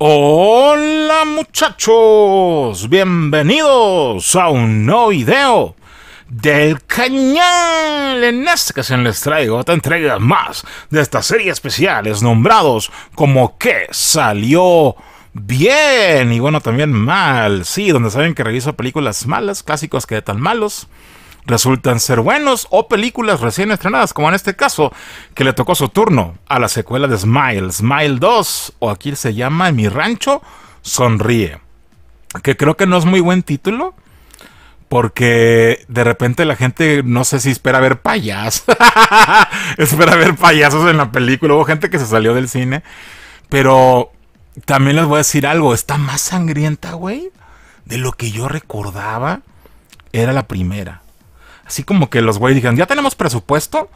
Hola muchachos, bienvenidos a un nuevo video del cañal. En esta ocasión les traigo otra entrega más de esta serie especiales nombrados como que salió bien y bueno también mal. Sí, donde saben que reviso películas malas, clásicos que de tan malos resultan ser buenos o películas recién estrenadas, como en este caso, que le tocó su turno a la secuela de Smile, Smile 2, o aquí se llama mi rancho, Sonríe, que creo que no es muy buen título. Porque de repente la gente no sé si espera ver payasos. espera ver payasos en la película. Hubo gente que se salió del cine. Pero también les voy a decir algo, está más sangrienta, güey, de lo que yo recordaba. Era la primera. Así como que los güeyes dijeron, ya tenemos presupuesto,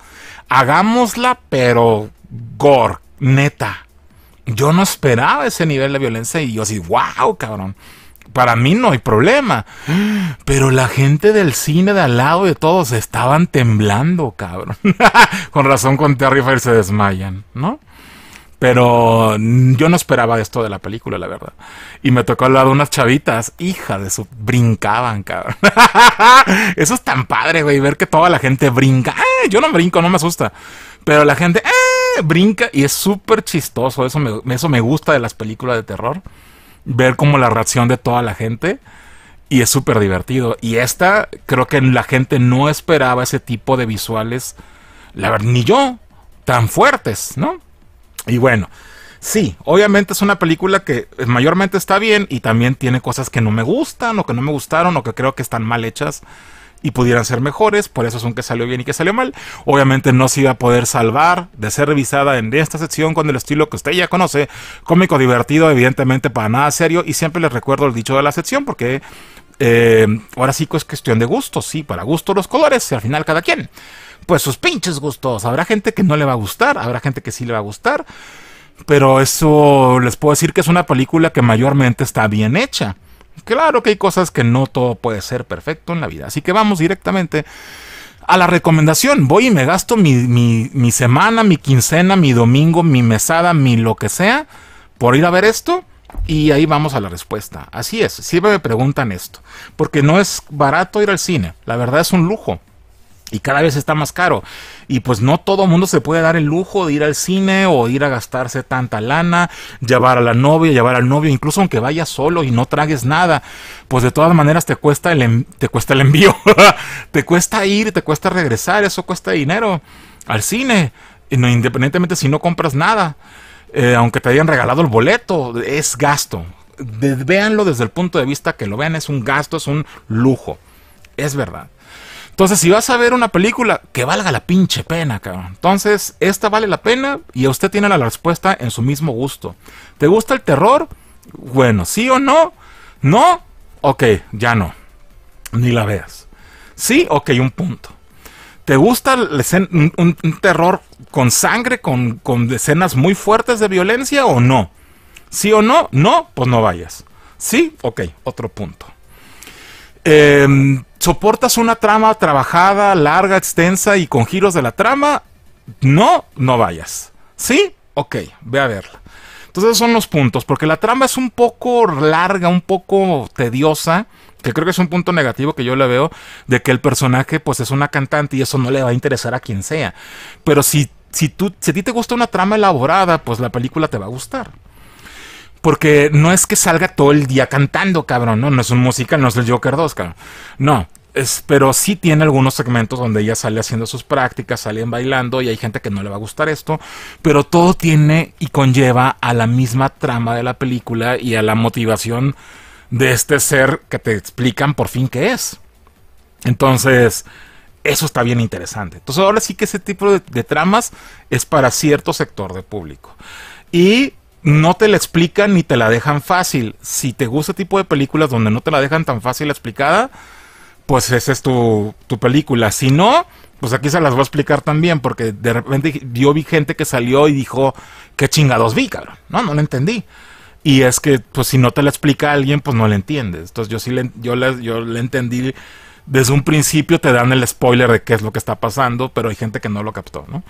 hagámosla, pero gore, neta. Yo no esperaba ese nivel de violencia y yo así, wow, cabrón. Para mí no hay problema. Pero la gente del cine de al lado de todos estaban temblando, cabrón. Con razón con Terrifier se desmayan, ¿no? Pero yo no esperaba esto de la película, la verdad. Y me tocó al lado unas chavitas, hija de su, brincaban, cabrón. Eso es tan padre, güey, ver que toda la gente brinca. Eh, yo no brinco, no me asusta. Pero la gente ¡eh! brinca y es súper chistoso. Eso eso me gusta de las películas de terror. Ver como la reacción de toda la gente. Y es súper divertido. Y esta, creo que la gente no esperaba ese tipo de visuales. La verdad, ni yo. Tan fuertes, ¿no? Y bueno, sí, obviamente es una película que eh, mayormente está bien y también tiene cosas que no me gustan o que no me gustaron o que creo que están mal hechas y pudieran ser mejores, por eso es un que salió bien y que salió mal. Obviamente no se iba a poder salvar de ser revisada en esta sección con el estilo que usted ya conoce, cómico divertido, evidentemente para nada serio, y siempre les recuerdo el dicho de la sección porque eh, ahora sí que es cuestión de gusto, sí, para gusto los colores, y al final cada quien pues sus pinches gustos. Habrá gente que no le va a gustar, habrá gente que sí le va a gustar. Pero eso les puedo decir que es una película que mayormente está bien hecha. Claro que hay cosas que no todo puede ser perfecto en la vida. Así que vamos directamente a la recomendación. Voy y me gasto mi, semana, mi quincena, mi domingo, mi mesada, mi lo que sea por ir a ver esto. Y ahí vamos a la respuesta. Así es, siempre me preguntan esto. Porque no es barato ir al cine. La verdad es un lujo y cada vez está más caro. Y pues no todo mundo se puede dar el lujo de ir al cine o ir a gastarse tanta lana, llevar a la novia, llevar al novio, incluso aunque vayas solo y no tragues nada, pues de todas maneras te cuesta el, te cuesta el envío, te cuesta ir, te cuesta regresar, eso cuesta dinero al cine, independientemente si no compras nada, eh, aunque te hayan regalado el boleto, es gasto. Veanlo desde el punto de vista que lo vean, es un gasto, es un lujo. Es verdad. Entonces, si vas a ver una película, que valga la pinche pena, cabrón. Entonces, esta vale la pena y usted tiene la respuesta en su mismo gusto. ¿Te gusta el terror? Bueno, ¿sí o no? ¿No? Ok, ya no. Ni la veas. ¿Sí? Ok, un punto. ¿Te gusta un, terror con sangre, con, con escenas muy fuertes de violencia o no? ¿Sí o no? No, pues no vayas. ¿Sí? Ok, otro punto. Eh, ¿Soportas una trama trabajada, larga, extensa y con giros de la trama? No, no vayas. ¿Sí? Ok, ve a verla. Entonces son los puntos, porque la trama es un poco larga, un poco tediosa, que creo que es un punto negativo que yo le veo, de que el personaje pues es una cantante y eso no le va a interesar a quien sea. Pero si, si, tú, si a ti te gusta una trama elaborada, pues la película te va a gustar. Porque no es que salga todo el día cantando, cabrón, ¿no? No es un musical, no es el Joker 2, cabrón. No. Es, pero sí tiene algunos segmentos donde ella sale haciendo sus prácticas, salen bailando y hay gente que no le va a gustar esto, pero todo tiene y conlleva a la misma trama de la película y a la motivación de este ser que te explican por fin qué es. Entonces, eso está bien interesante. Entonces, ahora sí que ese tipo de tramas es para cierto sector de público. Y no te la explican ni te la dejan fácil. Si te gusta tipo de películas donde no te la dejan tan fácil explicada, pues esa es tu, tu película. Si no, pues aquí se las voy a explicar también, porque de repente yo vi gente que salió y dijo, qué chingados vi, cabrón. No, no la entendí. Y es que, pues si no te la explica alguien, pues no la entiendes. Entonces yo sí le, yo la, le entendí desde un principio te dan el spoiler de qué es lo que está pasando, pero hay gente que no lo captó, ¿no?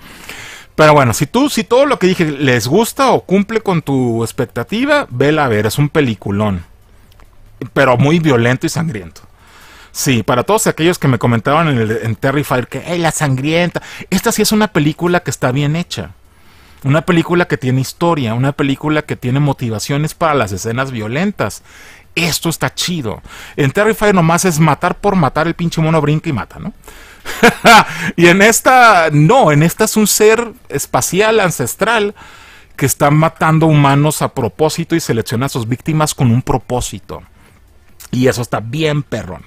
Pero bueno, si tú, si todo lo que dije les gusta o cumple con tu expectativa, vela a ver, es un peliculón. Pero muy violento y sangriento. Sí, para todos aquellos que me comentaban en, Terry Fire que, es la sangrienta. Esta sí es una película que está bien hecha. Una película que tiene historia, una película que tiene motivaciones para las escenas violentas. Esto está chido. En Fire nomás es matar por matar, el pinche mono brinca y mata, ¿no? y en esta, no, en esta es un ser espacial, ancestral, que está matando humanos a propósito y selecciona a sus víctimas con un propósito. Y eso está bien perro,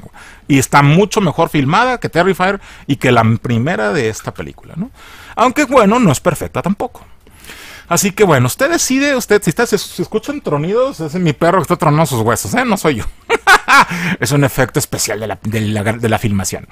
Y está mucho mejor filmada que Terrifier y que la primera de esta película, ¿no? Aunque bueno, no es perfecta tampoco. Así que bueno, usted decide, usted, si, está, escuchan tronidos, es mi perro que está tronando sus huesos, ¿eh? No soy yo. es un efecto especial de la, de la filmación.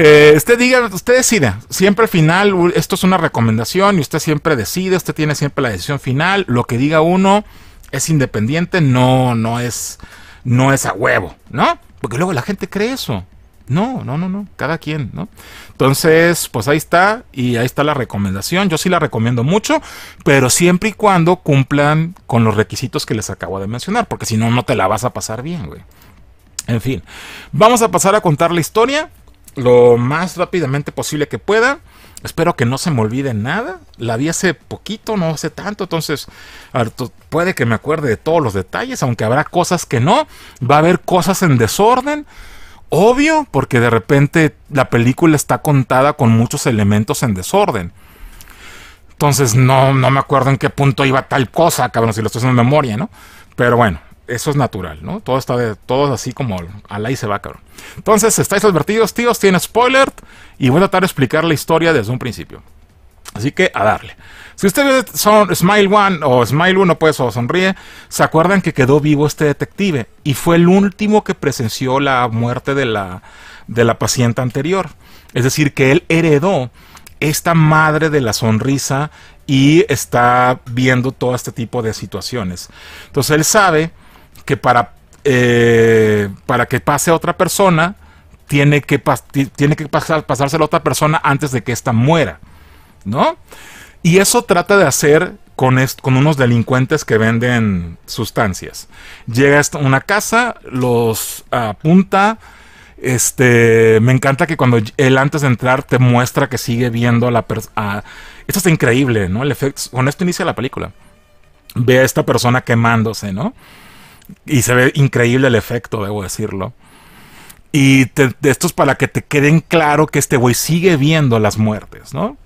Eh, usted diga, usted decida. Siempre al final, esto es una recomendación y usted siempre decide, usted tiene siempre la decisión final. Lo que diga uno es independiente, no, no es, no es a huevo, ¿no? Porque luego la gente cree eso. No, no, no, no. Cada quien, ¿no? Entonces, pues ahí está. Y ahí está la recomendación. Yo sí la recomiendo mucho, pero siempre y cuando cumplan con los requisitos que les acabo de mencionar, porque si no, no te la vas a pasar bien, güey. En fin, vamos a pasar a contar la historia lo más rápidamente posible que pueda. Espero que no se me olvide nada. La vi hace poquito, no hace tanto, entonces puede que me acuerde de todos los detalles, aunque habrá cosas que no. Va a haber cosas en desorden. Obvio, porque de repente la película está contada con muchos elementos en desorden. Entonces no, no me acuerdo en qué punto iba tal cosa, cabrón, si lo estoy en memoria, ¿no? Pero bueno, eso es natural, ¿no? Todo está de, todo así como al y se va, cabrón. Entonces, estáis advertidos, tíos, tiene spoiler y voy a tratar de explicar la historia desde un principio. Así que a darle. Si ustedes son Smile One o Smile Uno, pues, o sonríe, se acuerdan que quedó vivo este detective y fue el último que presenció la muerte de la, de la paciente anterior. Es decir, que él heredó esta madre de la sonrisa y está viendo todo este tipo de situaciones. Entonces él sabe que para, eh, para que pase a otra persona, tiene que, tiene que pasar, pasárselo a otra persona antes de que ésta muera, ¿no? Y eso trata de hacer con, con unos delincuentes que venden sustancias. Llega a una casa, los apunta, este, me encanta que cuando él antes de entrar te muestra que sigue viendo a la persona. Esto está increíble, ¿no? El efecto, con esto inicia la película. Ve a esta persona quemándose, ¿no? Y se ve increíble el efecto, debo decirlo. Y esto es para que te queden claro que este güey sigue viendo las muertes, ¿no?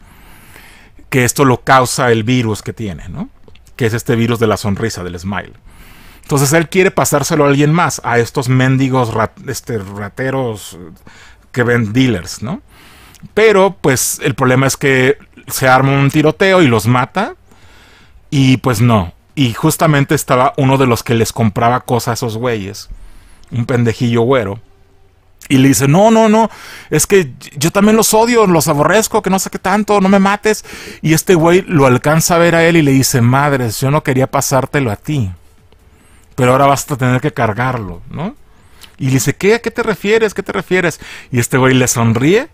Que esto lo causa el virus que tiene, ¿no? Que es este virus de la sonrisa, del smile. Entonces él quiere pasárselo a alguien más, a estos mendigos este, rateros que ven dealers, ¿no? Pero pues el problema es que se arma un tiroteo y los mata. Y pues no, y justamente estaba uno de los que les compraba cosas a esos güeyes, un pendejillo güero. Y le dice, no, no, no, es que yo también los odio, los aborrezco, que no sé qué tanto, no me mates. Y este güey lo alcanza a ver a él y le dice, madres, yo no quería pasártelo a ti, pero ahora vas a tener que cargarlo, ¿no? Y le dice, ¿qué? ¿A qué te refieres? ¿Qué te refieres? Y este güey le sonríe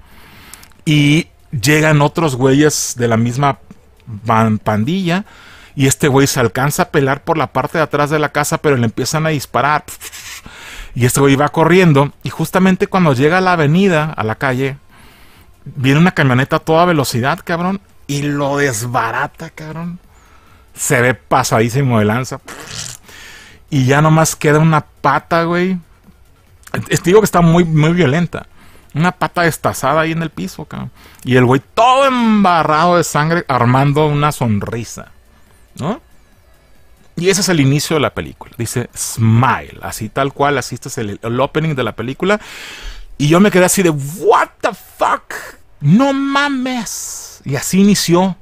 y llegan otros güeyes de la misma pandilla y este güey se alcanza a pelar por la parte de atrás de la casa, pero le empiezan a disparar. Y este güey va corriendo. Y justamente cuando llega a la avenida, a la calle, viene una camioneta a toda velocidad, cabrón. Y lo desbarata, cabrón. Se ve pasadísimo de lanza. Y ya nomás queda una pata, güey. Te digo que está muy, muy violenta. Una pata destazada ahí en el piso, cabrón. Y el güey todo embarrado de sangre, armando una sonrisa. ¿no? Y ese es el inicio de la película. Dice Smile, así tal cual, así este es el, opening de la película. Y yo me quedé así de, ¿What the fuck? No mames. Y así inició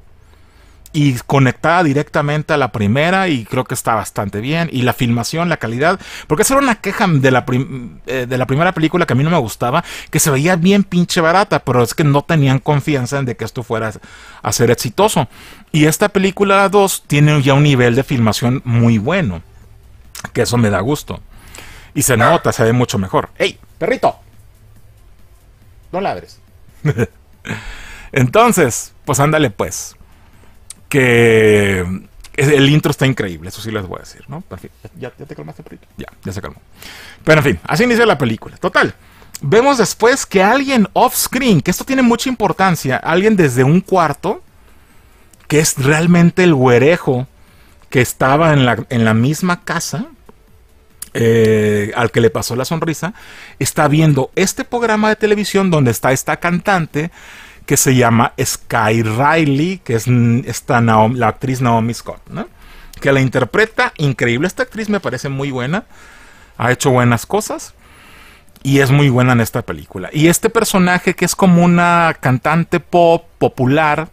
y conectada directamente a la primera y creo que está bastante bien. Y la filmación, la calidad, porque esa era una queja de la, eh, de la primera película que a mí no me gustaba, que se veía bien pinche barata, pero es que no tenían confianza en de que esto fuera a ser exitoso. Y esta película 2 tiene ya un nivel de filmación muy bueno, que eso me da gusto. Y se nota, se ve mucho mejor. ¡Ey, perrito! No ladres. Entonces, pues ándale pues que el intro está increíble, eso sí les voy a decir, ¿no? fin. ¿Ya, te calmaste, Prito. Ya, ya se calmó. Pero en fin, así inicia la película. Total. Vemos después que alguien off-screen, que esto tiene mucha importancia, alguien desde un cuarto, que es realmente el güerejo que estaba en la, misma casa, eh, al que le pasó la sonrisa, está viendo este programa de televisión donde está esta cantante que se llama Sky Riley, que es esta la actriz Naomi Scott, ¿no? que la interpreta increíble. Esta actriz me parece muy buena, ha hecho buenas cosas y es muy buena en esta película. Y este personaje que es como una cantante pop popular,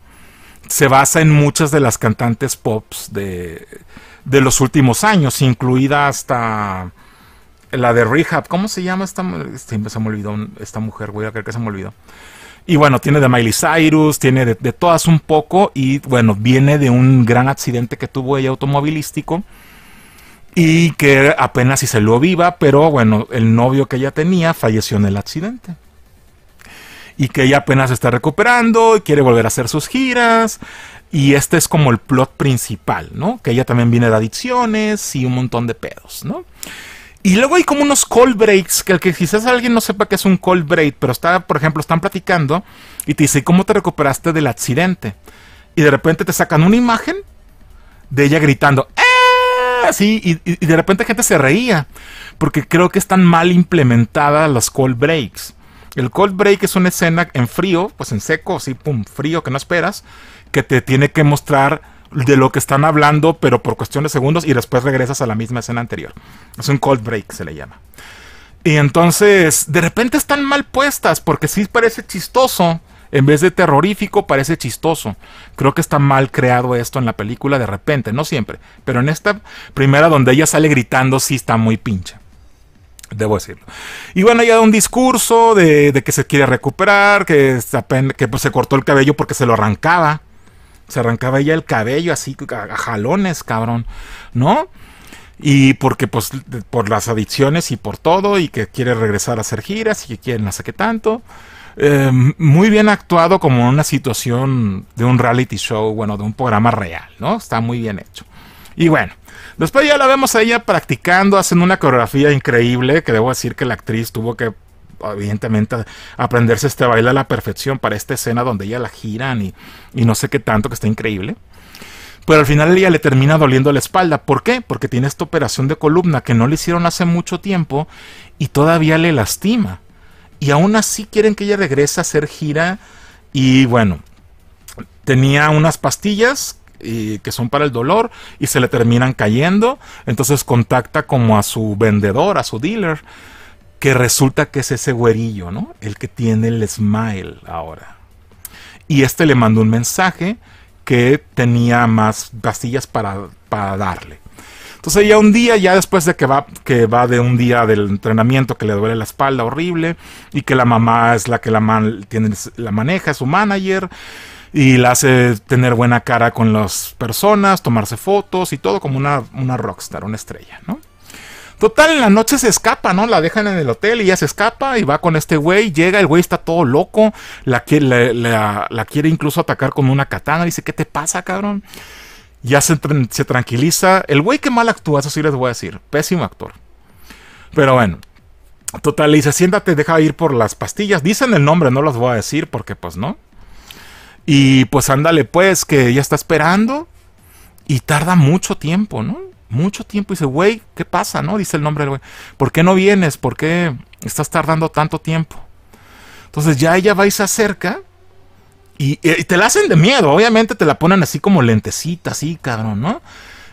se basa en muchas de las cantantes pop de, los últimos años, incluida hasta la de Rehab. ¿Cómo se llama esta? Este, se me olvidó esta mujer, güey, creo que se me olvidó. Y bueno, tiene de Miley Cyrus, tiene de, todas un poco. Y bueno, viene de un gran accidente que tuvo ella automovilístico. Y que apenas si se lo viva, pero bueno, el novio que ella tenía falleció en el accidente. Y que ella apenas está recuperando y quiere volver a hacer sus giras. Y este es como el plot principal, ¿no? Que ella también viene de adicciones y un montón de pedos, ¿no? Y luego hay como unos call breaks, que el que quizás alguien no sepa que es un call break, pero está, por ejemplo, están platicando y te dice, ¿cómo te recuperaste del accidente? Y de repente te sacan una imagen de ella gritando, ¡Eh! Así, y, de repente gente se reía, porque creo que están mal implementadas las call breaks. El cold break es una escena en frío, pues en seco, así, pum, frío que no esperas, que te tiene que mostrar de lo que están hablando, pero por cuestión de segundos, y después regresas a la misma escena anterior. Es un cold break, se le llama. Y entonces, de repente están mal puestas, porque sí parece chistoso. En vez de terrorífico, parece chistoso. Creo que está mal creado esto en la película de repente, no siempre. Pero en esta primera donde ella sale gritando, sí está muy pincha Debo decirlo. Y bueno, ella da un discurso de, que se quiere recuperar, que, pues, se cortó el cabello porque se lo arrancaba se arrancaba ella el cabello así a, jalones, cabrón, ¿no? Y porque, pues, por las adicciones y por todo, y que quiere regresar a hacer giras y que quiere no sé qué tanto. Em, muy bien actuado como una situación de un reality show, bueno, de un programa real, ¿no? Está muy bien hecho. Y bueno, después ya la vemos a ella practicando, haciendo una coreografía increíble, que debo decir que la actriz tuvo que evidentemente aprenderse este baile a la perfección para esta escena donde ella la giran y, no sé qué tanto, que está increíble. Pero al final ella le termina doliendo la espalda. ¿Por qué? Porque tiene esta operación de columna que no le hicieron hace mucho tiempo y todavía le lastima. Y aún así quieren que ella regrese a hacer gira. Y bueno, tenía unas pastillas eh, que son para el dolor y se le terminan cayendo. Entonces contacta como a su vendedor, a su dealer que resulta que es ese güerillo, ¿no? El que tiene el smile ahora. Y este le mandó un mensaje que tenía más pastillas para, para darle. Entonces ya un día, ya después de que va, que va de un día del entrenamiento que le duele la espalda horrible y que la mamá es la que la, la maneja, es su manager y la hace tener buena cara con las personas, tomarse fotos y todo como una, una rockstar, una estrella, ¿no? Total, en la noche se escapa, ¿no? La dejan en el hotel y ya se escapa y va con este güey. Llega, el güey está todo loco. La, quiere incluso atacar con una katana. Dice, ¿qué te pasa, cabrón? Ya se, tranquiliza. El güey que mal actúa, eso sí les voy a decir. Pésimo actor. Pero bueno. Total, le dice, siéntate, deja ir por las pastillas. Dicen el nombre, no los voy a decir porque pues no. Y pues ándale, pues, que ya está esperando. Y tarda mucho tiempo, ¿no? mucho tiempo. Y dice, güey, ¿qué pasa? ¿No? Dice el nombre del güey. ¿Por qué no vienes? ¿Por qué estás tardando tanto tiempo? Entonces ya ella va y se acerca. Y, te la hacen de miedo. Obviamente te la ponen así como lentecita, así, cabrón, ¿no?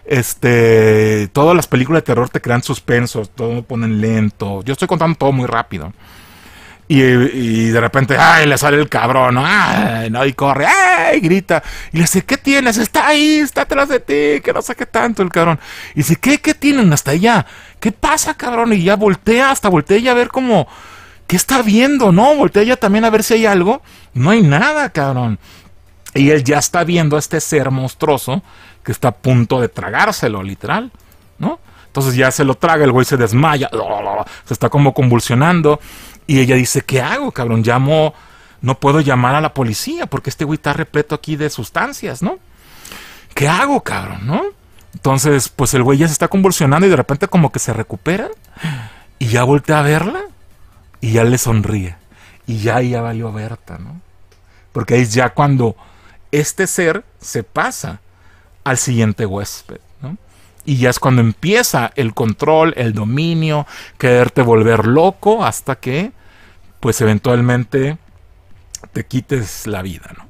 Este, todas las películas de terror te crean suspenso, todo lo ponen lento. Yo estoy contando todo muy rápido. Y, de repente, ay, le sale el cabrón, ay, no, y corre, ay, y grita. Y le dice, ¿qué tienes? Está ahí, está atrás de ti, que no saque tanto el cabrón. Y dice, ¿qué, qué tienen hasta allá? ¿Qué pasa, cabrón? Y ya voltea, hasta voltea y a ver cómo, ¿qué está viendo? No, voltea ya también a ver si hay algo. No hay nada, cabrón. Y él ya está viendo a este ser monstruoso que está a punto de tragárselo, literal, ¿no? Entonces ya se lo traga, el güey se desmaya, se está como convulsionando. Y ella dice, ¿qué hago, cabrón? Llamo, no puedo llamar a la policía porque este güey está repleto aquí de sustancias, ¿no? ¿Qué hago, cabrón? ¿No? Entonces, pues el güey ya se está convulsionando y de repente como que se recupera y ya voltea a verla y ya le sonríe. Y ya, ya valió Berta, ¿no? Porque ahí es ya cuando este ser se pasa al siguiente huésped, ¿no? Y ya es cuando empieza el control, el dominio, quererte volver loco hasta que pues eventualmente te quites la vida, ¿no?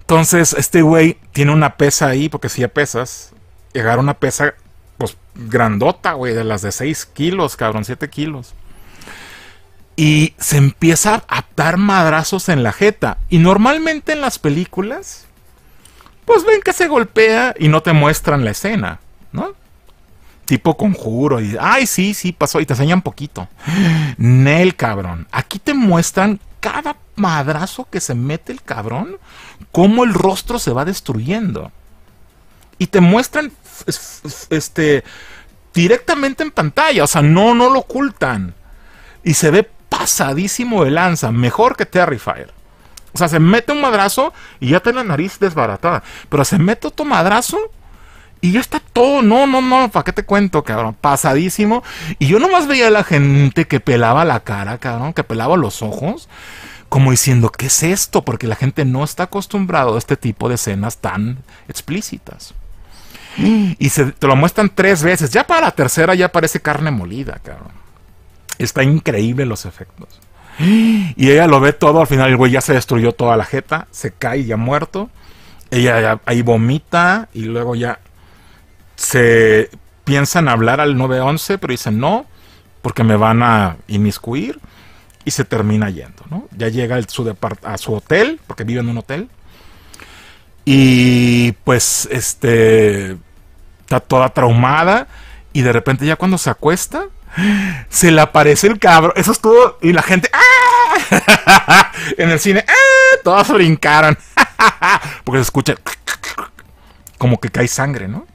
Entonces, este güey tiene una pesa ahí, porque si ya pesas, llegar una pesa, pues, grandota, güey, de las de 6 kilos, cabrón, 7 kilos. Y se empieza a dar madrazos en la jeta. Y normalmente en las películas, pues ven que se golpea y no te muestran la escena, ¿no? tipo conjuro y, ay, sí, sí, pasó y te enseñan poquito. Nel, cabrón. Aquí te muestran cada madrazo que se mete el cabrón, cómo el rostro se va destruyendo. Y te muestran este directamente en pantalla, o sea, no no lo ocultan. Y se ve pasadísimo de lanza, mejor que Terrifier. O sea, se mete un madrazo y ya tiene la nariz desbaratada, pero se mete otro madrazo y ya está todo, no, no, no, ¿para qué te cuento, cabrón? Pasadísimo. Y yo nomás veía a la gente que pelaba la cara, cabrón, que pelaba los ojos, como diciendo, ¿qué es esto? Porque la gente no está acostumbrado a este tipo de escenas tan explícitas. Y se, te lo muestran tres veces. Ya para la tercera ya parece carne molida, cabrón. Está increíble los efectos. Y ella lo ve todo, al final el güey ya se destruyó toda la jeta, se cae ya muerto. Ella ahí vomita y luego ya se piensan hablar al 911, pero dicen no, porque me van a inmiscuir y se termina yendo, ¿no? Ya llega a su hotel, porque vive en un hotel. Y pues este está toda traumada y de repente ya cuando se acuesta se le aparece el cabro Eso estuvo y la gente ¡ah! en el cine ¡ah! todas brincaron porque se escucha como que cae sangre, ¿no?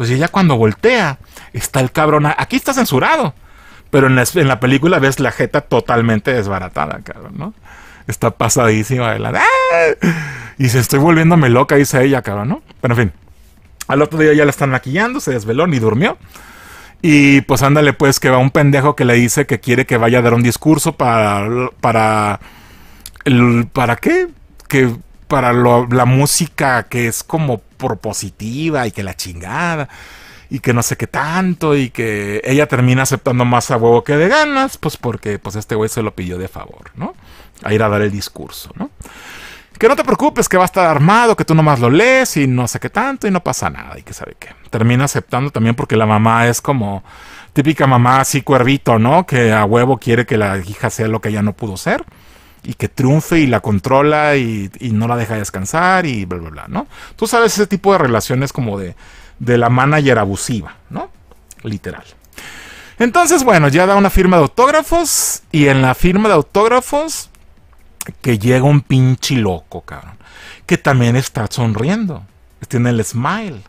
Pues ella cuando voltea, está el cabrón. Aquí está censurado. Pero en la, película ves la jeta totalmente desbaratada, cabrón, ¿no? Está pasadísima de la... ¡ah! Y se estoy volviéndome loca, dice ella, cabrón, ¿no? Pero en fin. Al otro día ya la están maquillando, se desveló, ni durmió. Y pues ándale, pues que va un pendejo que le dice que quiere que vaya a dar un discurso para. para. ¿Para qué? Que para lo, la música que es como propositiva y que la chingada y que no sé qué tanto y que ella termina aceptando más a huevo que de ganas, pues porque pues este güey se lo pidió de favor, ¿no? A ir a dar el discurso, ¿no? Que no te preocupes, que va a estar armado, que tú nomás lo lees y no sé qué tanto y no pasa nada y que sabe qué. Termina aceptando también porque la mamá es como típica mamá así cuervito, ¿no? Que a huevo quiere que la hija sea lo que ella no pudo ser y que triunfe y la controla y, no la deja descansar y bla, bla, bla, ¿no? Tú sabes ese tipo de relaciones como de, de la manager abusiva, ¿no? Literal. Entonces, bueno, ya da una firma de autógrafos y en la firma de autógrafos que llega un pinche loco, cabrón, que también está sonriendo, tiene el smile.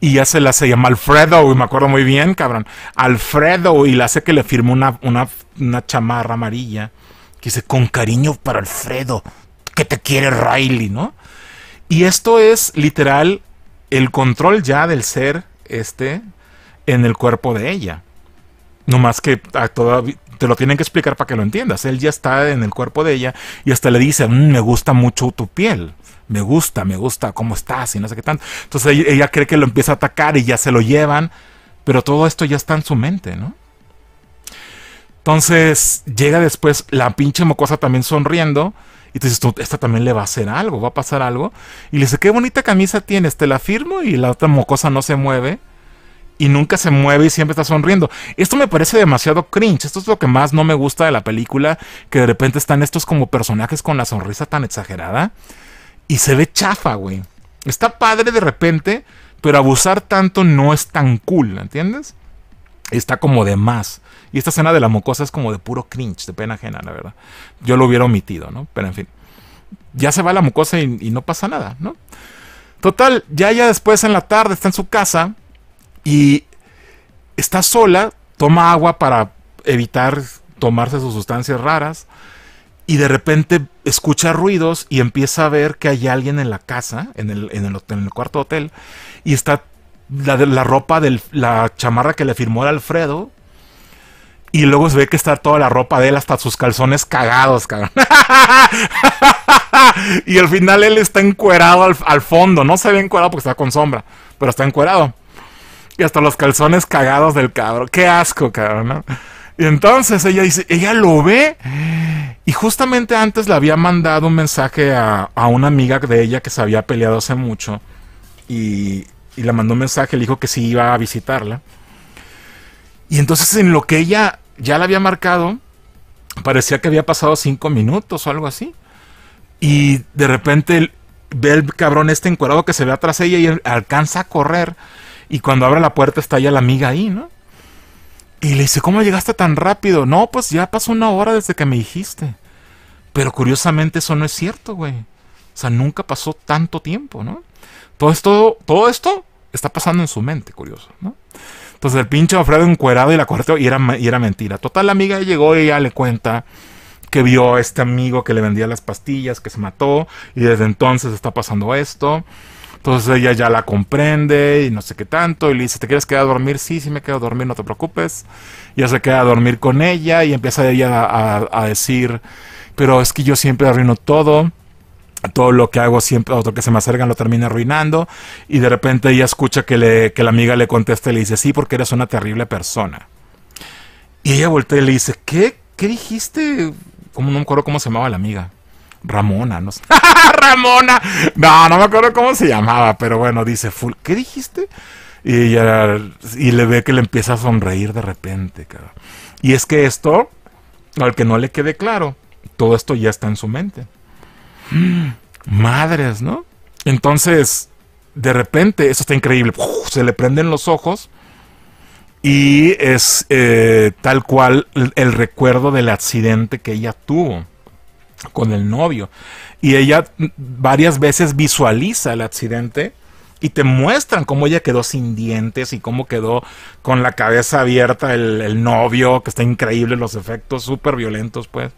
Y ya se la se llama Alfredo, y me acuerdo muy bien, cabrón. Alfredo, y le hace que le firme una, una chamarra amarilla que dice, con cariño para Alfredo, que te quiere Riley, ¿no? Y esto es literal el control ya del ser este en el cuerpo de ella. No más que a ah, toda, te lo tienen que explicar para que lo entiendas. Él ya está en el cuerpo de ella y hasta le dice, mm, me gusta mucho tu piel. Me gusta, me gusta cómo estás y no sé qué tanto. Entonces ella cree que lo empieza a atacar y ya se lo llevan. Pero todo esto ya está en su mente, ¿no? Entonces llega después la pinche mocosa también sonriendo. Y te dices, tú, esta también le va a hacer algo, va a pasar algo. Y le dice, qué bonita camisa tienes, te la firmo. Y la otra mocosa no se mueve. Y nunca se mueve y siempre está sonriendo. Esto me parece demasiado cringe. Esto es lo que más no me gusta de la película. Que de repente están estos como personajes con la sonrisa tan exagerada. Y se ve chafa, güey. Está padre de repente, pero abusar tanto no es tan cool, ¿entiendes? está como de más. Y esta escena de la mucosa es como de puro cringe, de pena ajena, la verdad. Yo lo hubiera omitido, ¿no? Pero en fin. Ya se va la mucosa y, no pasa nada, ¿no? Total, ya ya después en la tarde está en su casa y está sola, toma agua para evitar tomarse sus sustancias raras y de repente escucha ruidos y empieza a ver que hay alguien en la casa, en el, en el cuarto hotel, y está la, ropa de la chamarra que le firmó el Alfredo. Y luego se ve que está toda la ropa de él, hasta sus calzones cagados, cabrón. y al final él está encuerado al, fondo. No se ve encuerado porque está con sombra, pero está encuerado. Y hasta los calzones cagados del cabrón. Qué asco, cabrón. Y entonces ella dice, ella lo ve. Y justamente antes le había mandado un mensaje a, a una amiga de ella que se había peleado hace mucho. Y y la mandó un mensaje, le dijo que sí iba a visitarla. Y entonces en lo que ella ya la había marcado, parecía que había pasado cinco minutos o algo así. Y de repente ve el cabrón este encuadrado que se ve atrás de ella y alcanza a correr. Y cuando abre la puerta está ya la amiga ahí, ¿no? Y le dice, ¿cómo llegaste tan rápido? No, pues ya pasó una hora desde que me dijiste. Pero curiosamente eso no es cierto, güey. O sea, nunca pasó tanto tiempo, ¿no? Todo esto, todo esto está pasando en su mente, curioso, ¿no? Entonces el pinche Alfredo encuerado y la corteó y era, y era mentira. Total, la amiga llegó y ella le cuenta que vio a este amigo que le vendía las pastillas, que se mató, y desde entonces está pasando esto. Entonces ella ya la comprende y no sé qué tanto, y le dice, ¿te quieres quedar a dormir? Sí, sí me quedo a dormir, no te preocupes. Ya se queda a dormir con ella y empieza ella a decir, pero es que yo siempre arruino todo todo lo que hago siempre, otro que se me acercan lo termina arruinando y de repente ella escucha que, la amiga le contesta y le dice, sí, porque eres una terrible persona. Y ella voltea y le dice, ¿qué? ¿Qué dijiste? Como no me acuerdo cómo se llamaba la amiga. Ramona, no sé. ¡Ramona! No, no me acuerdo cómo se llamaba, pero bueno, dice, full, ¿qué dijiste? Y y le ve que le empieza a sonreír de repente, Y es que esto, al que no le quede claro, todo esto ya está en su mente. Mm, madres, ¿no? Entonces, de repente, eso está increíble, se le prenden los ojos y es eh, tal cual el, recuerdo del accidente que ella tuvo con el novio. Y ella varias veces visualiza el accidente y te muestran cómo ella quedó sin dientes y cómo quedó con la cabeza abierta el, el novio, que está increíble los efectos, súper violentos pues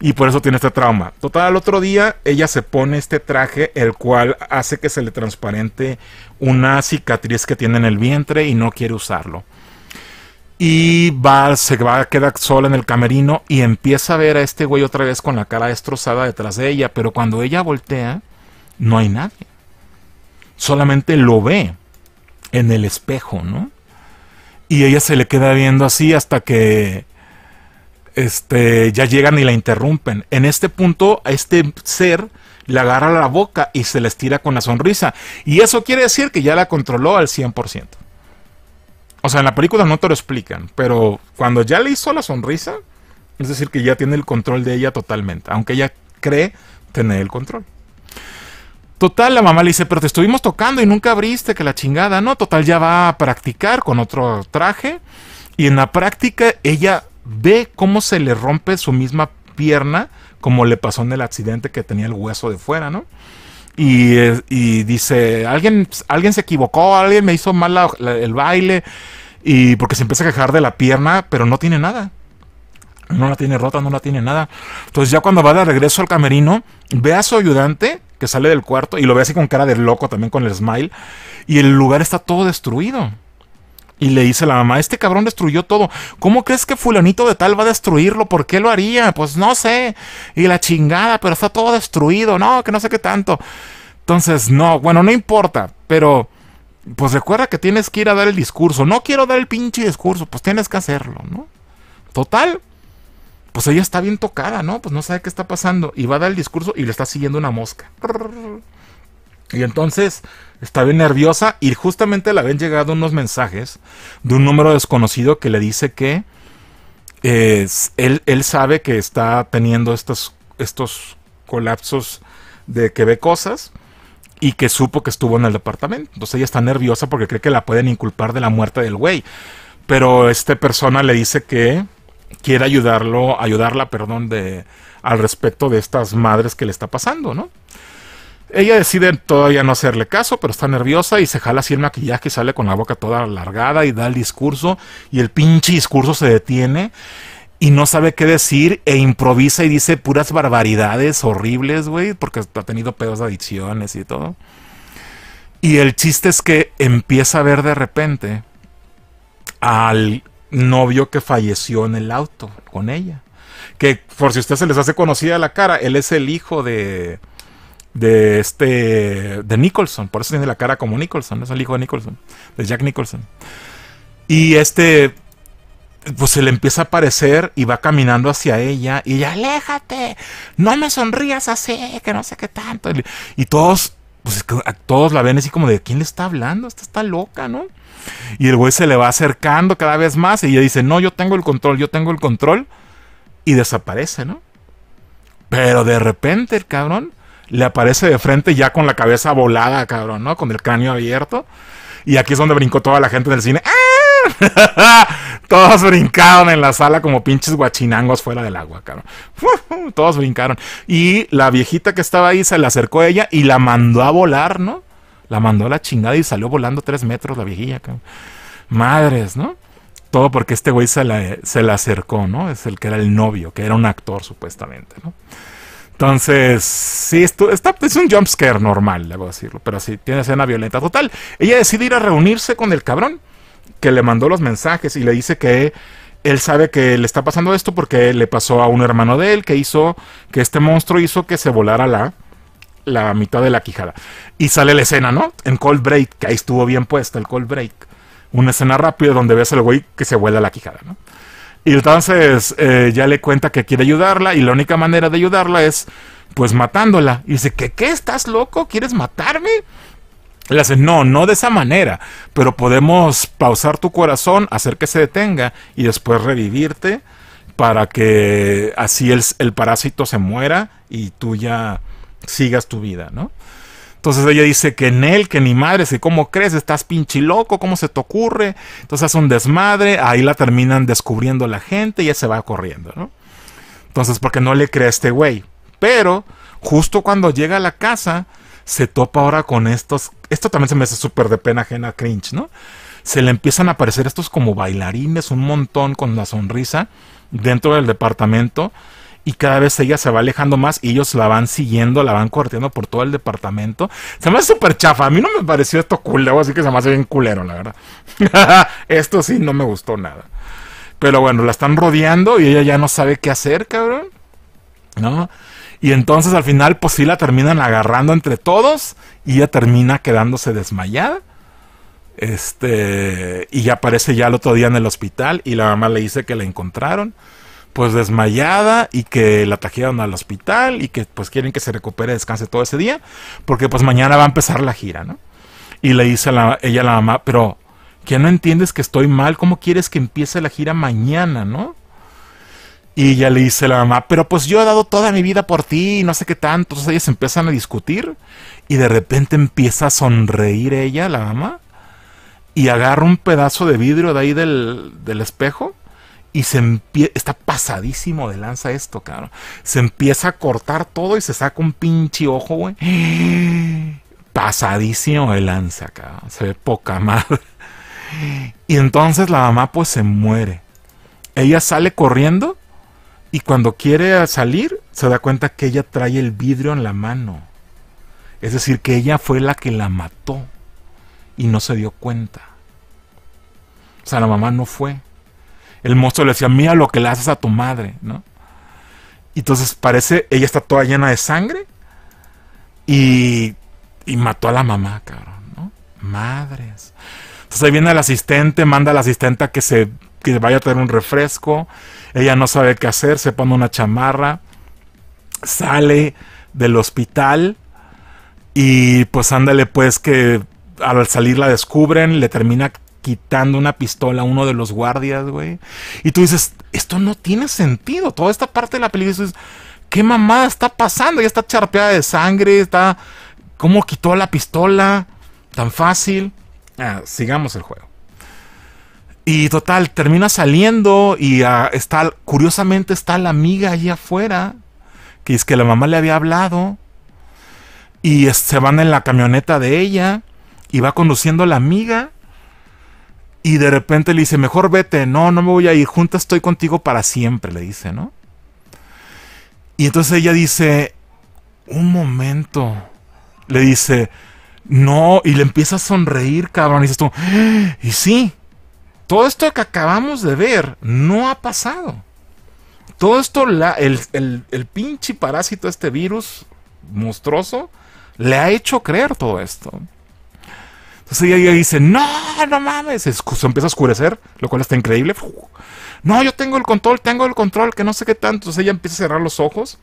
y por eso tiene este trauma. Total, al otro día ella se pone este traje, el cual hace que se le transparente una cicatriz que tiene en el vientre y no quiere usarlo. Y va, se va, queda sola en el camerino y empieza a ver a este güey otra vez con la cara destrozada detrás de ella, pero cuando ella voltea, no hay nadie. Solamente lo ve en el espejo, ¿no? Y ella se le queda viendo así hasta que este, ya llegan y la interrumpen. En este punto, a este ser le agarra la boca y se les tira con la sonrisa. Y eso quiere decir que ya la controló al 100%. O sea, en la película no te lo explican, pero cuando ya le hizo la sonrisa, es decir, que ya tiene el control de ella totalmente, aunque ella cree tener el control. Total, la mamá le dice, pero te estuvimos tocando y nunca abriste, que la chingada, ¿no? Total, ya va a practicar con otro traje. Y en la práctica, ella ve cómo se le rompe su misma pierna, como le pasó en el accidente que tenía el hueso de fuera, ¿no? Y, eh, dice, alguien, alguien se equivocó, alguien me hizo mal el baile, y porque se empieza a quejar de la pierna, pero no tiene nada. No la tiene rota, no la tiene nada. Entonces ya cuando va de regreso al camerino, ve a su ayudante que sale del cuarto y lo ve así con cara de loco también con el smile, y el lugar está todo destruido. Y le dice la mamá, este cabrón destruyó todo. ¿Cómo crees que fulanito de tal va a destruirlo? ¿Por qué lo haría? Pues no sé. Y la chingada, pero está todo destruido. No, que no sé qué tanto. Entonces, no, bueno, no importa. Pero, pues recuerda que tienes que ir a dar el discurso. No quiero dar el pinche discurso, pues tienes que hacerlo, ¿no? Total. Pues ella está bien tocada, ¿no? Pues no sabe qué está pasando. Y va a dar el discurso y le está siguiendo una mosca. Y entonces está bien nerviosa y justamente le habían llegado unos mensajes de un número desconocido que le dice que él, sabe que está teniendo estos, estos colapsos de que ve cosas y que supo que estuvo en el departamento. Entonces ella está nerviosa porque cree que la pueden inculpar de la muerte del güey. Pero esta persona le dice que quiere ayudarlo, ayudarla, perdón, de, al respecto de estas madres que le está pasando, ¿no? Ella decide todavía no hacerle caso, pero está nerviosa y se jala así el maquillaje y sale con la boca toda alargada y da el discurso y el pinche discurso se detiene y no sabe qué decir e improvisa y dice puras barbaridades horribles, güey, porque ha tenido pedos de adicciones y todo. Y el chiste es que empieza a ver de repente al novio que falleció en el auto con ella. Que por si usted se les hace conocida la cara, él es el hijo de de este de Nicholson, por eso tiene la cara como Nicholson, es el hijo de Nicholson, de Jack Nicholson. Y este pues se le empieza a aparecer y va caminando hacia ella y ella, "Aléjate, no me sonrías así, que no sé qué tanto." Y todos pues todos la ven así como de, ¿quién le está hablando? Esta está loca, ¿no? Y el güey se le va acercando cada vez más y ella dice, no, yo tengo el control, yo tengo el control. Y desaparece, ¿no? Pero de repente el cabrón le aparece de frente ya con la cabeza volada, cabrón, ¿no? Con el cráneo abierto. Y aquí es donde brincó toda la gente del cine. ¡Ah! Todos brincaron en la sala como pinches guachinangos fuera del agua, cabrón. Todos brincaron. Y la viejita que estaba ahí se le acercó a ella y la mandó a volar, ¿no? La mandó a la chingada y salió volando tres metros la viejilla, cabrón. Madres, ¿no? Todo porque este güey se se la acercó, ¿no? Es el que era el novio, que era un actor supuestamente, ¿no? Entonces, sí, esto, está, es un jumpscare normal, debo decirlo, pero sí, tiene escena violenta total. Ella decide ir a reunirse con el cabrón que le mandó los mensajes y le dice que él sabe que le está pasando esto porque le pasó a un hermano de él que hizo que este monstruo hizo que se volara la, la mitad de la quijada. Y sale la escena, ¿no? En Cold Break, que ahí estuvo bien puesta el Cold Break. Una escena rápida donde ves al güey que se vuela la quijada, ¿no? Y entonces eh, ya le cuenta que quiere ayudarla y la única manera de ayudarla es pues matándola. Y dice, ¿qué qué? ¿Estás loco? ¿Quieres matarme? Le hace, no, no de esa manera, pero podemos pausar tu corazón, hacer que se detenga y después revivirte para que así el, el parásito se muera y tú ya sigas tu vida, ¿no? Entonces ella dice que en él, que ni madre, si cómo crees, estás pinche loco, cómo se te ocurre. Entonces hace un desmadre, ahí la terminan descubriendo la gente y ella se va corriendo, ¿no? Entonces, porque no le cree a este güey. Pero, justo cuando llega a la casa, se topa ahora con estos. Esto también se me hace súper de pena ajena, cringe, ¿no? Se le empiezan a aparecer estos como bailarines, un montón con la sonrisa, dentro del departamento y cada vez ella se va alejando más y ellos la van siguiendo, la van corteando por todo el departamento. Se me hace súper chafa. A mí no me pareció esto cool, así que se me hace bien culero, la verdad. esto sí no me gustó nada. Pero bueno, la están rodeando y ella ya no sabe qué hacer, cabrón. ¿No? Y entonces al final, pues sí la terminan agarrando entre todos y ella termina quedándose desmayada. Este, y ya aparece ya el otro día en el hospital y la mamá le dice que la encontraron pues desmayada y que la trajeron al hospital y que pues quieren que se recupere, descanse todo ese día, porque pues mañana va a empezar la gira, ¿no? Y le dice ella a la mamá, pero que no entiendes que estoy mal, ¿cómo quieres que empiece la gira mañana, no? Y ella le dice la mamá, pero pues yo he dado toda mi vida por ti, y no sé qué tanto. Entonces ellas empiezan a discutir y de repente empieza a sonreír ella, la mamá, y agarra un pedazo de vidrio de ahí del espejo y se está pasadísimo de lanza esto, cabrón. Se empieza a cortar todo y se saca un pinche ojo, güey. Pasadísimo de lanza, cabrón. Se ve poca madre. Y entonces la mamá pues se muere. Ella sale corriendo y cuando quiere salir se da cuenta que ella trae el vidrio en la mano. Es decir, que ella fue la que la mató y no se dio cuenta. O sea, la mamá no fue el monstruo le decía, mira lo que le haces a tu madre, ¿no? Y entonces parece, ella está toda llena de sangre y, mató a la mamá, cabrón, ¿no? Madres. Entonces ahí viene el asistente, manda al asistente a que se que vaya a tener un refresco. Ella no sabe qué hacer, se pone una chamarra, sale del hospital y pues ándale pues que al salir la descubren, le termina quitando una pistola a uno de los guardias, güey. Y tú dices, esto no tiene sentido. Toda esta parte de la película, dices, ¿qué mamada está pasando? Ya está charpeada de sangre, está... ¿Cómo quitó la pistola? Tan fácil. Ah, sigamos el juego. Y total, termina saliendo y ah, está, curiosamente está la amiga allí afuera, que es que la mamá le había hablado. Y se van en la camioneta de ella y va conduciendo la amiga y de repente le dice, mejor vete, no, no me voy a ir, junta estoy contigo para siempre, le dice, ¿no? Y entonces ella dice, un momento, le dice, no, y le empieza a sonreír, cabrón, y dice, tú, y sí, todo esto que acabamos de ver no ha pasado. Todo esto, el, el, el pinche parásito, este virus monstruoso, le ha hecho creer todo esto. Entonces ella, dice, no, no mames, se, empieza a oscurecer, lo cual está increíble. No, yo tengo el control, tengo el control, que no sé qué tanto. Entonces ella empieza a cerrar los ojos,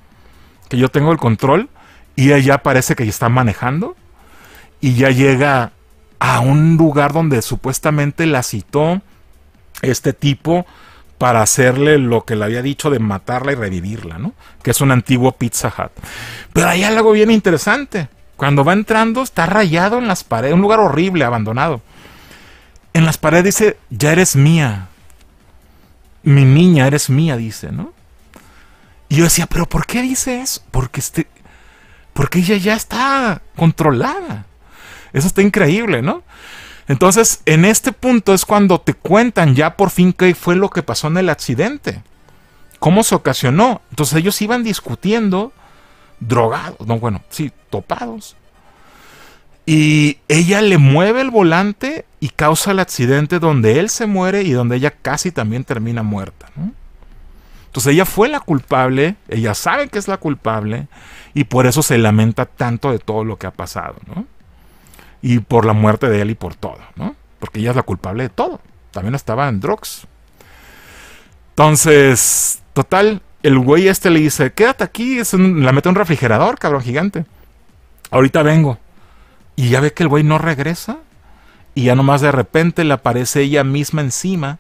que yo tengo el control, y ella parece que está manejando, y ya llega a un lugar donde supuestamente la citó este tipo para hacerle lo que le había dicho de matarla y revivirla, ¿no? Que es un antiguo Pizza Hut. Pero hay algo bien interesante cuando va entrando está rayado en las paredes, un lugar horrible, abandonado. En las paredes dice, ya eres mía. Mi niña, eres mía, dice, ¿no? Y yo decía, pero ¿por qué dice eso? Porque, este, porque ella ya está controlada. Eso está increíble, ¿no? Entonces, en este punto es cuando te cuentan ya por fin qué fue lo que pasó en el accidente. ¿Cómo se ocasionó? Entonces ellos iban discutiendo drogados, no, bueno, sí, topados. Y ella le mueve el volante y causa el accidente donde él se muere y donde ella casi también termina muerta. Entonces ella fue la culpable, ella sabe que es la culpable y por eso se lamenta tanto de todo lo que ha pasado. Y por la muerte de él y por todo, ¿no? porque ella es la culpable de todo. También estaba en drogas Entonces, total, el güey este le dice, quédate aquí, es la mete un refrigerador, cabrón gigante. Ahorita vengo. Y ya ve que el güey no regresa. Y ya nomás de repente le aparece ella misma encima,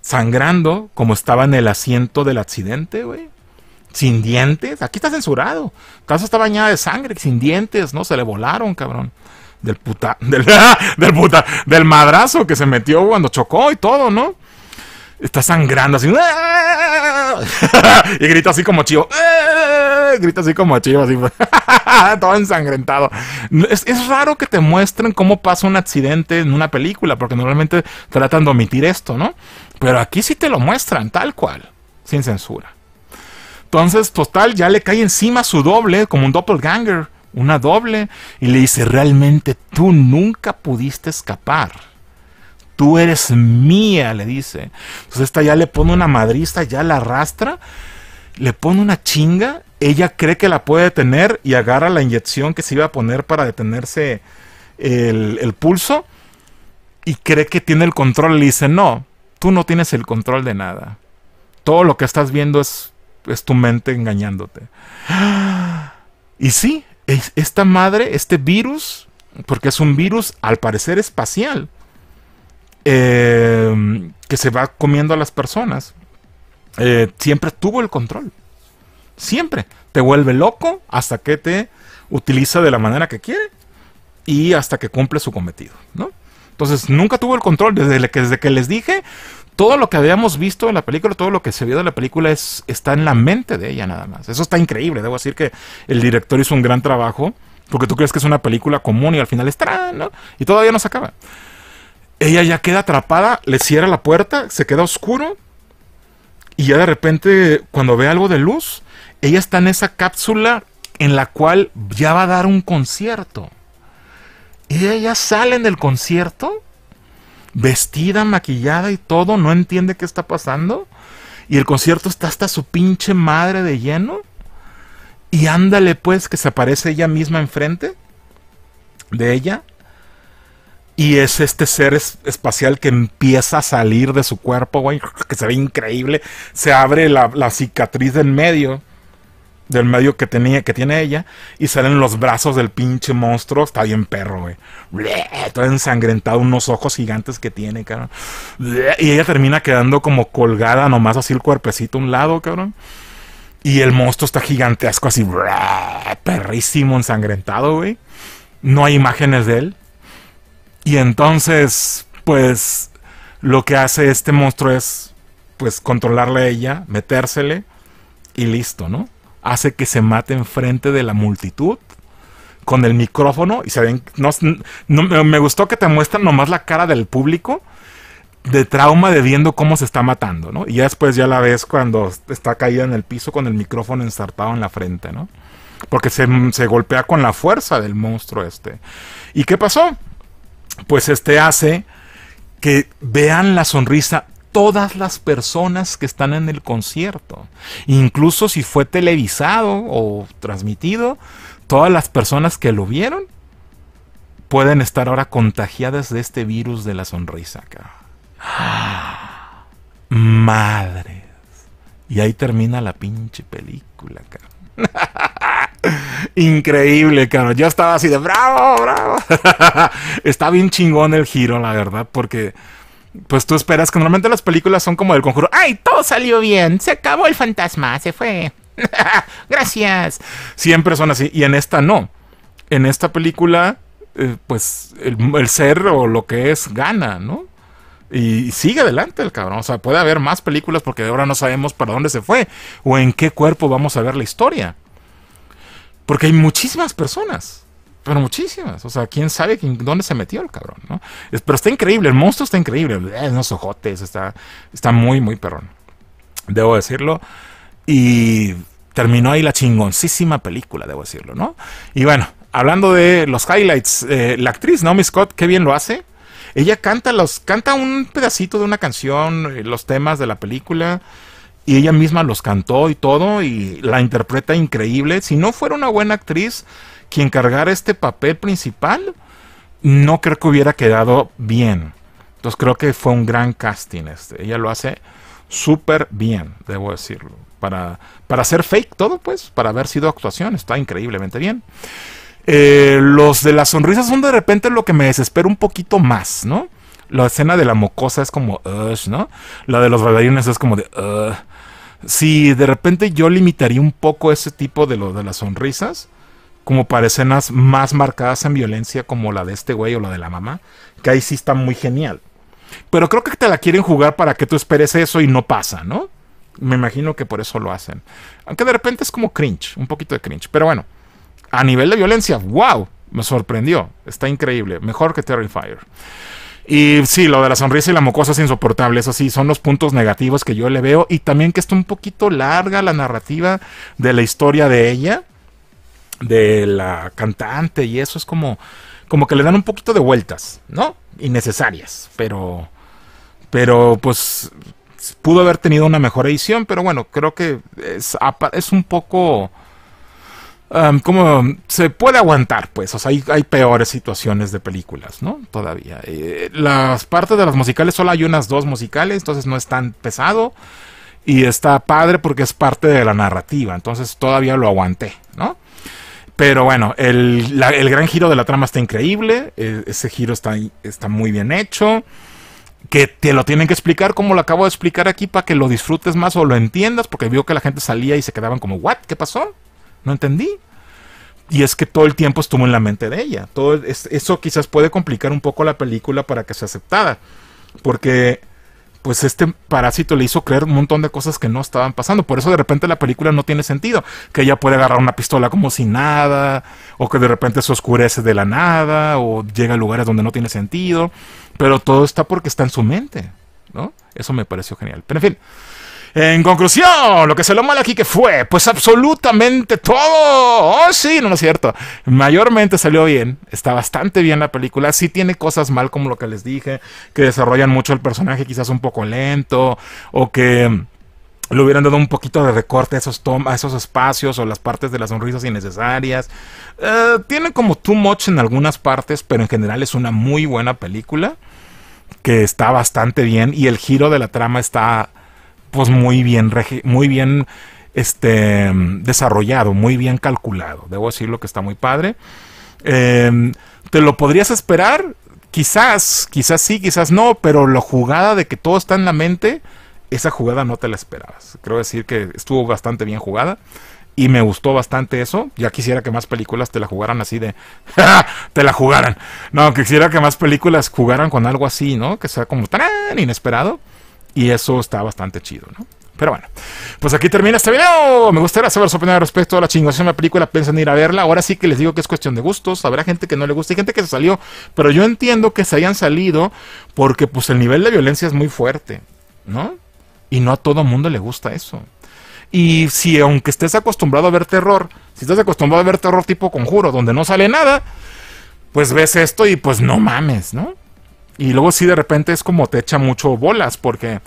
sangrando, como estaba en el asiento del accidente, güey. Sin dientes. Aquí está censurado. casa está bañada de sangre, sin dientes, ¿no? Se le volaron, cabrón. Del puta. Del, puta. Del madrazo que se metió cuando chocó y todo, ¿no? Está sangrando así. y grita así como chivo. ¡Eh! Grita así como chivo, así. todo ensangrentado. Es, raro que te muestren cómo pasa un accidente en una película, porque normalmente tratan de omitir esto, ¿no? Pero aquí sí te lo muestran, tal cual, sin censura. Entonces, total, ya le cae encima su doble, como un doppelganger, una doble, y le dice, realmente tú nunca pudiste escapar tú eres mía, le dice. Entonces esta ya le pone una madrista, ya la arrastra, le pone una chinga, ella cree que la puede detener y agarra la inyección que se iba a poner para detenerse el, pulso y cree que tiene el control. Le dice, no, tú no tienes el control de nada. Todo lo que estás viendo es, tu mente engañándote. Y sí, esta madre, este virus, porque es un virus al parecer espacial, Em, que se va comiendo a las personas, eh, siempre tuvo el control. Siempre. Te vuelve loco hasta que te utiliza de la manera que quiere y hasta que cumple su cometido, ¿no? Entonces nunca tuvo el control. Desde que, desde que les dije, todo lo que habíamos visto en la película, todo lo que se vio de la película es, está en la mente de ella nada más. Eso está increíble. Debo decir que el director hizo un gran trabajo. Porque tú crees que es una película común y al final es ¿no? Y todavía no se acaba. Ella ya queda atrapada, le cierra la puerta, se queda oscuro. Y ya de repente, cuando ve algo de luz, ella está en esa cápsula en la cual ya va a dar un concierto. Y ella sale del concierto, vestida, maquillada y todo, no entiende qué está pasando. Y el concierto está hasta su pinche madre de lleno. Y ándale pues que se aparece ella misma enfrente de ella y es este ser espacial que empieza a salir de su cuerpo, güey, que se ve increíble. Se abre la, cicatriz del medio, del medio que, tenía, que tiene ella, y salen los brazos del pinche monstruo. Está bien perro, güey. Todo ensangrentado, unos ojos gigantes que tiene, cabrón. Y ella termina quedando como colgada, nomás así el cuerpecito a un lado, cabrón. Y el monstruo está gigantesco, así, perrísimo, ensangrentado, güey. No hay imágenes de él y entonces, pues, lo que hace este monstruo es, pues, controlarle a ella, metérsele y listo, ¿no? Hace que se mate en frente de la multitud con el micrófono y se ven. No, me gustó que te muestran nomás la cara del público de trauma de viendo cómo se está matando, ¿no? Y ya después ya la ves cuando está caída en el piso con el micrófono ensartado en la frente, ¿no? Porque se, se golpea con la fuerza del monstruo este. ¿Y qué pasó? pues este hace que vean la sonrisa todas las personas que están en el concierto. Incluso si fue televisado o transmitido, todas las personas que lo vieron pueden estar ahora contagiadas de este virus de la sonrisa. ¡Ah! Madres. Y ahí termina la pinche película, acá. Increíble, caro, Yo estaba así de bravo, bravo. Está bien chingón el giro, la verdad, porque pues tú esperas que normalmente las películas son como el conjuro. ¡Ay, todo salió bien! Se acabó el fantasma, se fue. Gracias. Siempre son así. Y en esta no. En esta película, eh, pues el ser o lo que es gana, ¿no? Y sigue adelante el cabrón. O sea, puede haber más películas porque ahora no sabemos para dónde se fue o en qué cuerpo vamos a ver la historia. Porque hay muchísimas personas. Pero muchísimas. O sea, quién sabe dónde se metió el cabrón, ¿no? pero está increíble, el monstruo está increíble. es eh, unos ojotes, está, está muy, muy perrón. Debo decirlo. Y terminó ahí la chingoncísima película, debo decirlo, ¿no? Y bueno, hablando de los highlights, eh, la actriz Naomi Scott, qué bien lo hace ella canta los, canta un pedacito de una canción, eh, los temas de la película, y ella misma los cantó y todo, y la interpreta increíble. Si no fuera una buena actriz quien cargara este papel principal, no creo que hubiera quedado bien. Entonces creo que fue un gran casting este. Ella lo hace súper bien, debo decirlo. Para, para hacer fake todo, pues, para haber sido actuación, está increíblemente bien. Eh, los de las sonrisas son de repente lo que me desespera un poquito más, ¿no? La escena de la mocosa es como, ¿no? La de los bailarines es como de, Ugh". Sí, de repente yo limitaría un poco ese tipo de, lo, de las sonrisas, como para escenas más marcadas en violencia, como la de este güey o la de la mamá, que ahí sí está muy genial. Pero creo que te la quieren jugar para que tú esperes eso y no pasa, ¿no? Me imagino que por eso lo hacen. Aunque de repente es como cringe, un poquito de cringe. Pero bueno, a nivel de violencia, wow, me sorprendió, está increíble, mejor que Fire. Y sí, lo de la sonrisa y la mocosa es insoportable, eso sí, son los puntos negativos que yo le veo y también que está un poquito larga la narrativa de la historia de ella, de la cantante y eso es como, como que le dan un poquito de vueltas, ¿no? Innecesarias, pero, pero pues pudo haber tenido una mejor edición, pero bueno, creo que es un poco como se puede aguantar, pues, o sea, hay, peores situaciones de películas, ¿no? Todavía. Eh, las partes de las musicales, solo hay unas dos musicales, entonces no es tan pesado. Y está padre porque es parte de la narrativa, entonces todavía lo aguanté, ¿no? Pero bueno, el, gran giro de la trama está increíble, e, ese giro está, está muy bien hecho que te lo tienen que explicar como lo acabo de explicar aquí para que lo disfrutes más o lo entiendas, porque vio que la gente salía y se quedaban como, ¿what? ¿Qué pasó? no entendí. Y es que todo el tiempo estuvo en la mente de ella. Todo eso quizás puede complicar un poco la película para que sea aceptada. Porque pues este parásito le hizo creer un montón de cosas que no estaban pasando. Por eso de repente la película no tiene sentido. Que ella puede agarrar una pistola como si nada, o que de repente se oscurece de la nada, o llega a lugares donde no tiene sentido. Pero todo está porque está en su mente, ¿no? Eso me pareció genial. Pero en fin, en conclusión, lo que se lo mal aquí que fue, pues absolutamente todo. Oh, sí, no, es cierto. Mayormente salió bien, está bastante bien la película. Sí tiene cosas mal, como lo que les dije, que desarrollan mucho el personaje, quizás un poco lento, o que le hubieran dado un poquito de recorte a esos, esos espacios o las partes de las sonrisas innecesarias. Eh, tiene como too much en algunas partes, pero en general es una muy buena película que está bastante bien y el giro de la trama está muy bien, muy bien este, desarrollado, muy bien calculado. Debo decirlo que está muy padre. Em, ¿Te lo podrías esperar? Quizás, quizás sí, quizás no, pero la jugada de que todo está en la mente, esa jugada no te la esperabas. Creo decir que estuvo bastante bien jugada. Y me gustó bastante eso. Ya quisiera que más películas te la jugaran así de... te la jugaran. No, quisiera que más películas jugaran con algo así, ¿no? Que sea como tan inesperado. Y eso está bastante chido, ¿no? Pero bueno, pues aquí termina este video. Me gustaría saber su opinión respecto a la chinguación de la película. Piensan ir a verla. Ahora sí que les digo que es cuestión de gustos. Habrá gente que no le gusta y gente que se salió. Pero yo entiendo que se hayan salido porque pues el nivel de violencia es muy fuerte, ¿no? Y no a todo mundo le gusta eso. Y si aunque estés acostumbrado a ver terror, si estás acostumbrado a ver terror tipo conjuro, donde no sale nada, pues ves esto y pues no mames, ¿no? Y luego sí de repente es como te echa mucho bolas porque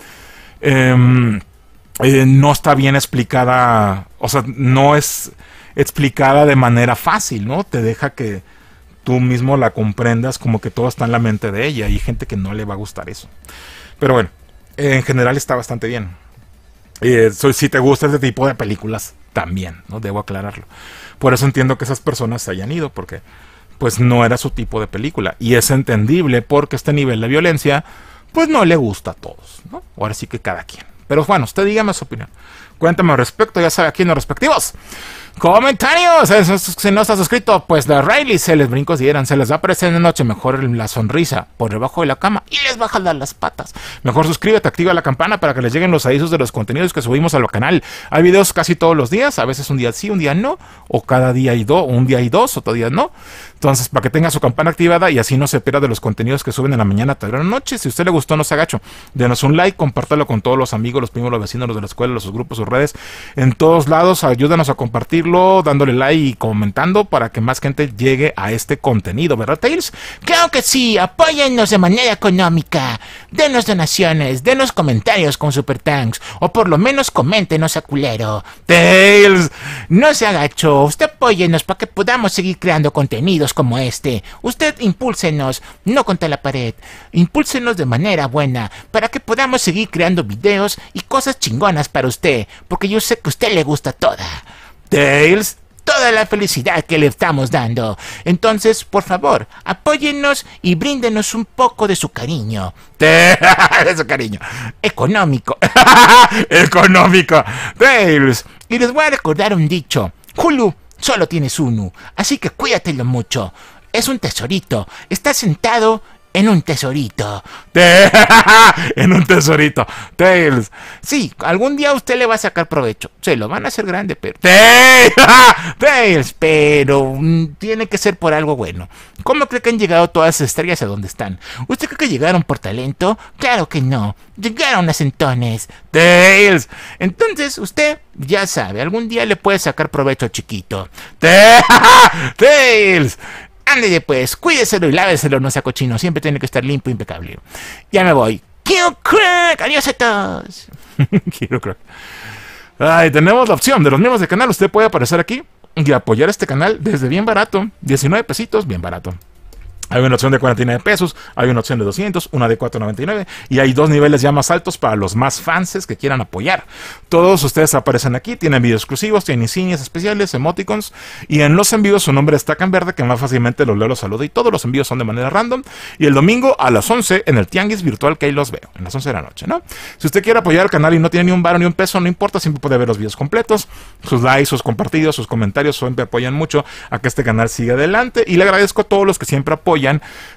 em, eh, no está bien explicada, o sea, no es explicada de manera fácil, ¿no? Te deja que tú mismo la comprendas como que todo está en la mente de ella y hay gente que no le va a gustar eso. Pero bueno, en general está bastante bien. Eh, si te gusta este tipo de películas, también, ¿no? Debo aclararlo. Por eso entiendo que esas personas se hayan ido, porque pues no era su tipo de película. Y es entendible porque este nivel de violencia, pues no le gusta a todos, ¿no? Ahora sí que cada quien. Pero bueno, usted dígame su opinión. Cuéntame al respecto, ya sabe aquí en los respectivos. Comentarios, si no estás suscrito, pues la Riley se les brinco si eran, se les va aparecer en la noche, mejor la sonrisa por debajo de la cama y les bajan las patas. Mejor suscríbete, activa la campana para que les lleguen los avisos de los contenidos que subimos al canal. Hay videos casi todos los días, a veces un día sí, un día no, o cada día y dos, un día y dos, otro día no. Entonces, para que tenga su campana activada y así no se pierda de los contenidos que suben en la mañana, tarde la noche. Si a usted le gustó, no se agacho. Denos un like, compártalo con todos los amigos, los primos, los vecinos, los de la escuela, los, grupos, sus redes. En todos lados, ayúdanos a compartirlo dándole like y comentando para que más gente llegue a este contenido, ¿verdad, Tails? Claro que sí, apóyennos de manera económica, denos donaciones, denos comentarios con Super Tanks, o por lo menos coméntenos a culero. Tails, no se agacho, usted apóyennos para que podamos seguir creando contenidos como este. Usted impúlsenos, no contra la pared, impúlsenos de manera buena, para que podamos seguir creando videos y cosas chingonas para usted, porque yo sé que a usted le gusta toda. Tails toda la felicidad que le estamos dando. Entonces, por favor, apóyennos y bríndenos un poco de su cariño. De su cariño. Económico. Económico. Tails. Y les voy a recordar un dicho. Hulu, solo tienes uno. Así que cuídatelo mucho. Es un tesorito. Está sentado en un tesorito. en un tesorito. Tails. Sí, algún día usted le va a sacar provecho. Se lo van a hacer grande, pero. Tails. Pero mm, tiene que ser por algo bueno. ¿Cómo cree que han llegado todas las estrellas a donde están? ¿Usted cree que llegaron por talento? Claro que no. Llegaron a centones. Tails. Entonces, usted ya sabe, algún día le puede sacar provecho chiquito. Tails. Ándele pues, cuídeselo y láveselo, no sea cochino. Siempre tiene que estar limpio, e impecable. Ya me voy. Quiero crack. Adiós a todos. Quiero crack. Ay, tenemos la opción de los miembros del canal. Usted puede aparecer aquí y apoyar este canal desde bien barato. 19 pesitos, bien barato. Hay una opción de 49 pesos, hay una opción de 200, una de 4.99 y hay dos niveles ya más altos para los más fans que quieran apoyar. Todos ustedes aparecen aquí, tienen videos exclusivos, tienen insignias especiales, emoticons y en los envíos su nombre destaca en verde que más fácilmente los leo, los saludo y todos los envíos son de manera random. Y el domingo a las 11 en el Tianguis virtual que ahí los veo, en las 11 de la noche, ¿no? Si usted quiere apoyar el canal y no tiene ni un baro ni un peso, no importa, siempre puede ver los videos completos, sus likes, sus compartidos, sus comentarios siempre apoyan mucho a que este canal siga adelante y le agradezco a todos los que siempre apoyan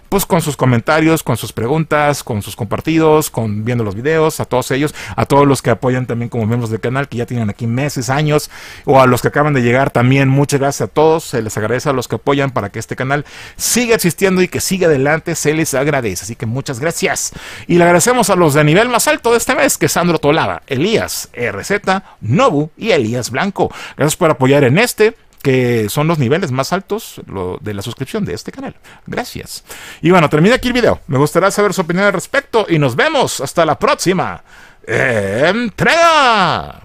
pues con sus comentarios, con sus preguntas, con sus compartidos, con viendo los videos, a todos ellos, a todos los que apoyan también como miembros del canal, que ya tienen aquí meses, años, o a los que acaban de llegar también, muchas gracias a todos, se les agradece a los que apoyan para que este canal siga existiendo y que siga adelante, se les agradece, así que muchas gracias. Y le agradecemos a los de nivel más alto de este mes, que Sandro Tolaba, Elías RZ, Nobu y Elías Blanco. Gracias por apoyar en este, que son los niveles más altos de la suscripción de este canal. Gracias. Y bueno, termina aquí el video. Me gustaría saber su opinión al respecto y nos vemos hasta la próxima entrega.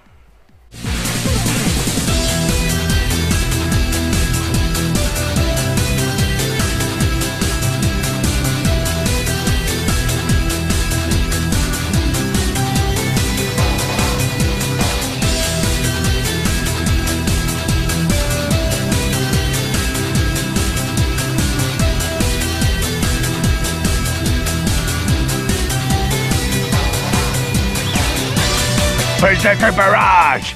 Berserker Barrage!